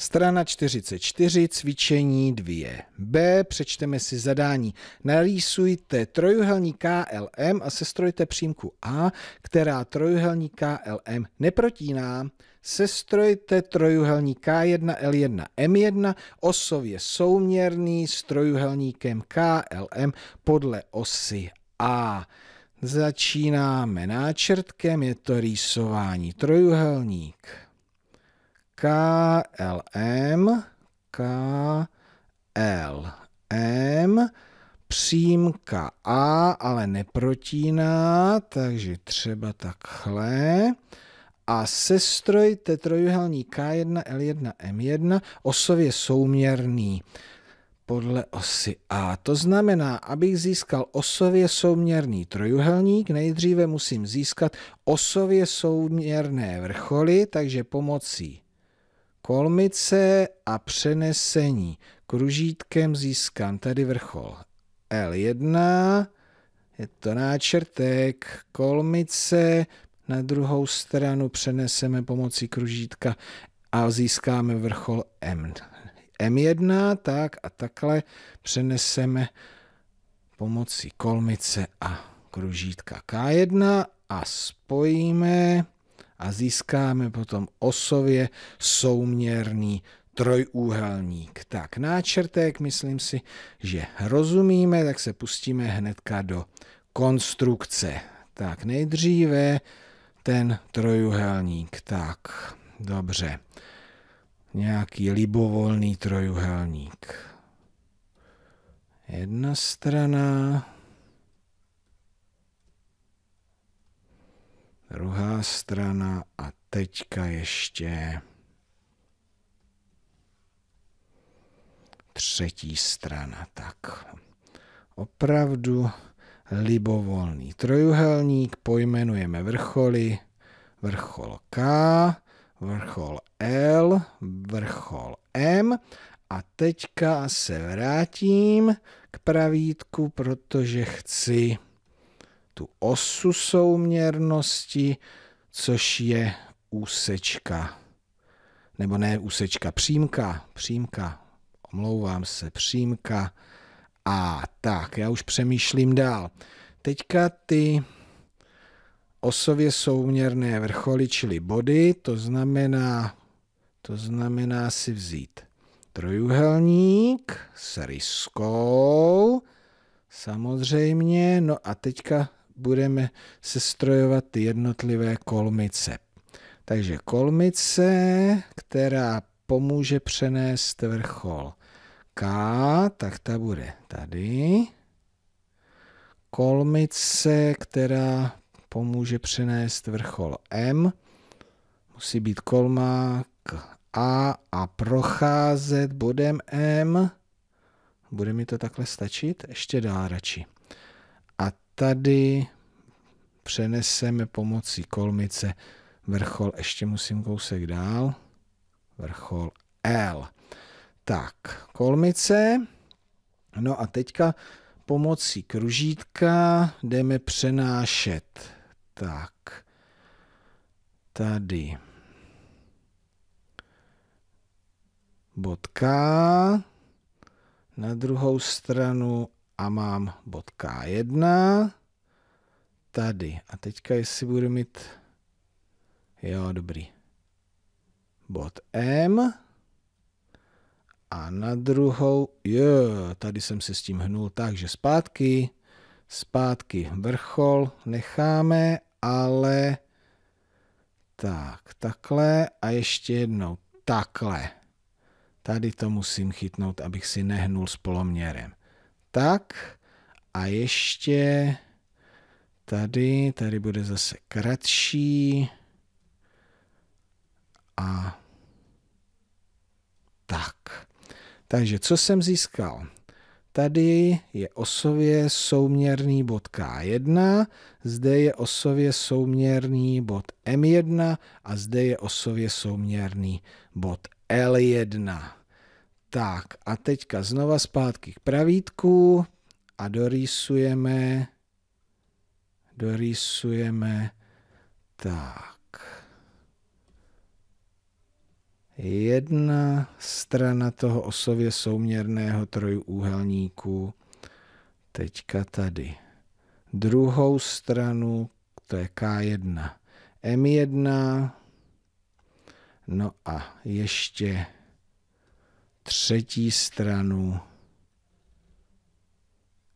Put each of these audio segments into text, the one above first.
Strana 44, cvičení 2b, přečteme si zadání. Narýsujte trojuhelní KLM a sestrojte přímku A, která trojuhelní KLM neprotíná. Sestrojte trojuhelní K1L1M1 osově souměrný s trojuhelníkem KLM podle osy A. Začínáme náčrtkem, je to rýsování trojuhelník. KLM, KLM, přímka A, ale neprotíná, takže třeba takhle. A sestrojte trojuhelní K1, L1, M1 osově souměrný podle osy A. To znamená, abych získal osově souměrný trojuhelník, nejdříve musím získat osově souměrné vrcholy, takže pomocí Kolmice a přenesení. Kružítkem získám tady vrchol. L1, je to náčrtek, kolmice, na druhou stranu přeneseme pomocí kružítka a získáme vrchol M. M1, tak a takhle přeneseme pomocí kolmice a kružítka K1 a spojíme a získáme potom osově souměrný trojúhelník. Tak náčrtek, myslím si, že rozumíme, tak se pustíme hnedka do konstrukce. Tak nejdříve ten trojúhelník. Tak, dobře. Nějaký libovolný trojuhelník. Jedna strana, druhá strana a teďka ještě třetí strana. Tak opravdu libovolný trojuhelník, pojmenujeme vrcholy, vrchol K, vrchol L, vrchol M a teďka se vrátím k pravítku, protože chci tu osu souměrnosti, což je úsečka, nebo ne úsečka, přímka, přímka, omlouvám se, přímka. A tak, já už přemýšlím dál. Teďka ty osově souměrné vrcholy, čili body, to znamená, to znamená si vzít trojuhelník s ryskou, samozřejmě, no a teďka budeme sestrojovat ty jednotlivé kolmice. Takže kolmice, která pomůže přenést vrchol K, tak ta bude tady. Kolmice, která pomůže přenést vrchol M, musí být kolma k A a procházet bodem M. Bude mi to takhle stačit? Ještě dál radši tady přeneseme pomocí kolmice vrchol, ještě musím kousek dál, vrchol L. Tak, kolmice, no a teďka pomocí kružítka jdeme přenášet. Tak, tady bod K, na druhou stranu a mám bod K1 tady. A teďka jestli budu mít, jo dobrý, bod M a na druhou, jo, tady jsem se s tím hnul, takže zpátky, zpátky vrchol necháme, ale tak, takhle a ještě jednou takhle. Tady to musím chytnout, abych si nehnul s poloměrem. Tak a ještě tady, tady bude zase kratší. A tak. Takže co jsem získal? Tady je osově souměrný bod K1, zde je osově souměrný bod M1 a zde je osově souměrný bod L1. Tak a teďka znova zpátky k pravítku a dorýsujeme, dorýsujeme, tak, jedna strana toho osově souměrného trojúhelníku, teďka tady. Druhou stranu, to je K1, M1, no a ještě třetí stranu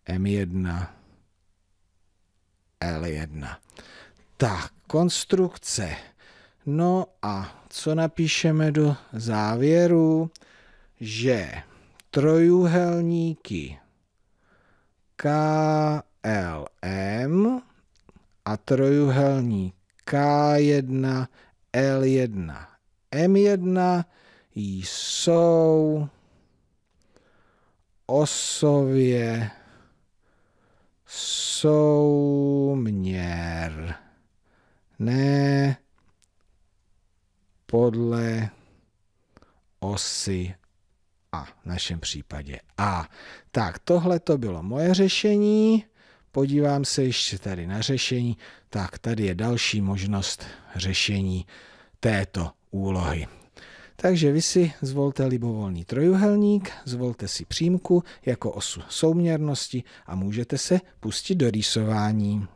M1, L1. Tak, konstrukce. No a co napíšeme do závěru? Že trojuhelníky KLM a trojuhelník K1, L1, M1 jsou osově souměr ne podle osy A, v našem případě A. Tak, tohle to bylo moje řešení. Podívám se ještě tady na řešení. Tak, tady je další možnost řešení této úlohy. Takže vy si zvolte libovolný trojuhelník, zvolte si přímku jako osu souměrnosti a můžete se pustit do rýsování.